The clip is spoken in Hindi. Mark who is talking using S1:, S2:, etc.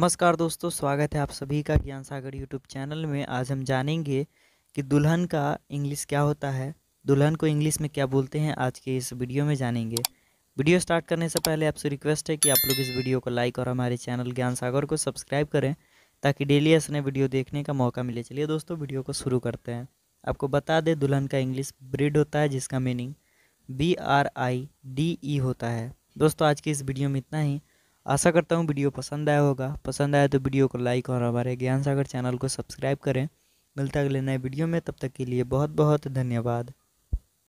S1: नमस्कार दोस्तों स्वागत है आप सभी का ज्ञान सागर यूट्यूब चैनल में आज हम जानेंगे कि दुल्हन का इंग्लिश क्या होता है दुल्हन को इंग्लिश में क्या बोलते हैं आज के इस वीडियो में जानेंगे वीडियो स्टार्ट करने से पहले आपसे रिक्वेस्ट है कि आप लोग इस वीडियो को लाइक और हमारे चैनल ज्ञान सागर को सब्सक्राइब करें ताकि डेली ऐसे नए वीडियो देखने का मौका मिले चलिए दोस्तों वीडियो को शुरू करते हैं आपको बता दें दुल्हन का इंग्लिश ब्रिड होता है जिसका meaning B R I D E होता है दोस्तों आज की इस वीडियो में इतना ही आशा करता हूँ वीडियो पसंद आया होगा पसंद आया तो वीडियो को लाइक और हमारे ज्ञान सागर चैनल को सब्सक्राइब करें मिलता अगले नए वीडियो में तब तक के लिए बहुत बहुत धन्यवाद